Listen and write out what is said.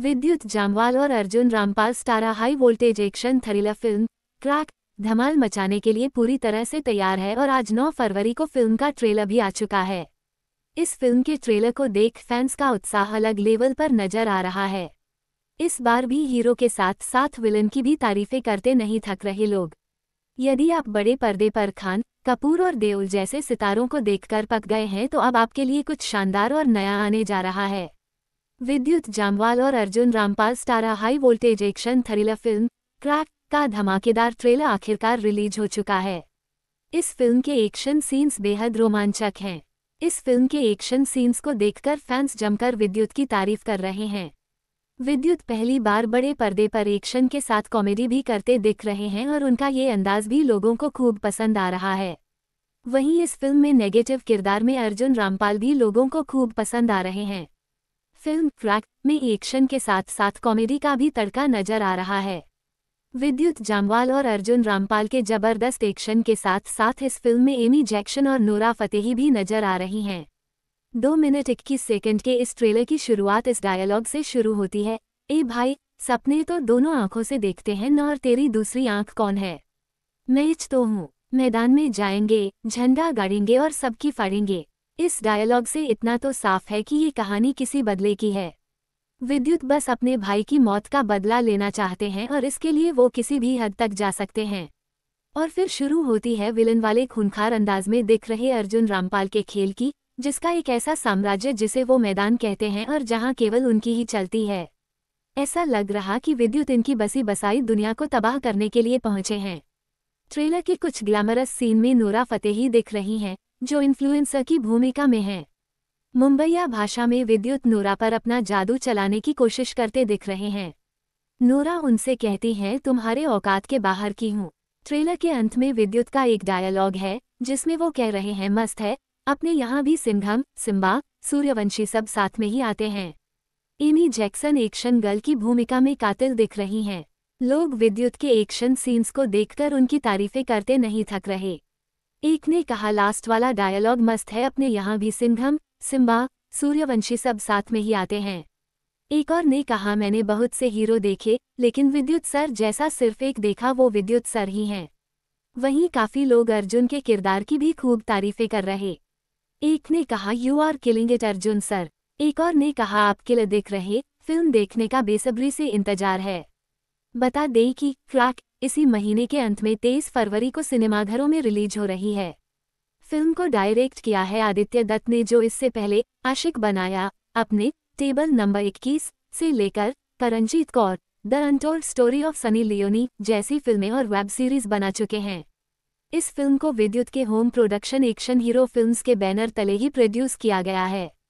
विद्युत जामवाल और Arjun Rampal starrer high voltage action thriller film Crack धमाल मचाने के लिए पूरी तरह से तैयार है और आज 9 फरवरी को फिल्म का ट्रेलर भी आ चुका है इस फिल्म के ट्रेलर को देख फैंस का उत्साह अलग लेवल पर नजर आ रहा है इस बार भी हीरो के साथ साथ विलन की भी तारीफें करते नहीं थक रहे लोग यदि आप बड़े पर्दे पर खान कपूर और देउल जैसे सितारों को देखकर पक गए हैं तो अब आपके लिए कुछ शानदार और नया आने जा रहा है विद्युत जामवाल और Arjun Rampal starrer high voltage action thriller film Crack का धमाकेदार ट्रेलर आखिरकार रिलीज हो चुका है इस फिल्म के एक्शन सीन्स बेहद रोमांचक हैं इस फिल्म के एक्शन सीन्स को देखकर फैंस जमकर विद्युत की तारीफ कर रहे हैं विद्युत पहली बार बड़े पर्दे पर एक्शन के साथ कॉमेडी भी करते दिख रहे हैं और उनका ये अंदाज भी लोगों को खूब पसंद आ रहा है वहीं इस फिल्म में नेगेटिव किरदार में अर्जुन रामपाल भी लोगों को खूब पसंद आ रहे हैं फिल्म क्रैक में एक्शन के साथ साथ कॉमेडी का भी तड़का नजर आ रहा है विद्युत जामवाल और अर्जुन रामपाल के जबरदस्त एक्शन के साथ साथ इस फिल्म में एमी जैक्शन और नूरा फतेही भी नजर आ रही हैं दो मिनट इक्कीस सेकंड के इस ट्रेलर की शुरुआत इस डायलॉग से शुरू होती है ए भाई सपने तो दोनों आंखों से देखते हैं न और तेरी दूसरी आंख कौन है मैच तो हूँ मैदान में जाएंगे झंडा गाड़ेंगे और सबकी फाड़ेंगे इस डायलॉग से इतना तो साफ है कि ये कहानी किसी बदले की है विद्युत बस अपने भाई की मौत का बदला लेना चाहते हैं और इसके लिए वो किसी भी हद तक जा सकते हैं और फिर शुरू होती है विलन वाले खूनखार अंदाज में दिख रहे अर्जुन रामपाल के खेल की जिसका एक ऐसा साम्राज्य जिसे वो मैदान कहते हैं और जहाँ केवल उनकी ही चलती है ऐसा लग रहा कि विद्युत इनकी बसी बसाई दुनिया को तबाह करने के लिए पहुंचे हैं ट्रेलर के कुछ ग्लैमरस सीन में नोरा फतेही दिख रही हैं जो इन्फ्लुएंसर की भूमिका में हैं मुंबईया भाषा में विद्युत नोरा पर अपना जादू चलाने की कोशिश करते दिख रहे हैं नोरा उनसे कहती हैं तुम्हारे औकात के बाहर की हूँ ट्रेलर के अंत में विद्युत का एक डायलॉग है जिसमें वो कह रहे हैं मस्त है अपने यहाँ भी सिंघम सिम्बा सूर्यवंशी सब साथ में ही आते हैं एमी जैक्सन एक्शन गर्ल की भूमिका में कातिल दिख रही हैं लोग विद्युत के एक्शन सीन्स को देखकर उनकी तारीफें करते नहीं थक रहे एक ने कहा लास्ट वाला डायलॉग मस्त है अपने यहाँ भी सिंघम सिम्बा सूर्यवंशी सब साथ में ही आते हैं एक और ने कहा मैंने बहुत से हीरो देखे लेकिन विद्युत सर जैसा सिर्फ एक देखा वो विद्युत सर ही हैं वहीं काफ़ी लोग अर्जुन के किरदार की भी खूब तारीफें कर रहे एक ने कहा you are killing it Arjun sir एक और ने कहा आप किले दिख रहे फिल्म देखने का बेसब्री से इंतजार है बता दें कि क्रैक इसी महीने के अंत में तेईस फरवरी को सिनेमाघरों में रिलीज हो रही है फिल्म को डायरेक्ट किया है आदित्य दत्त ने जो इससे पहले आशिक बनाया अपने टेबल नंबर 21 से लेकर Karenjit Kaur the untold story of Sunny Leone जैसी फिल्में और वेब सीरीज बना चुके हैं इस फिल्म को विद्युत के home production Action Hero Films के बैनर तले ही प्रोड्यूस किया गया है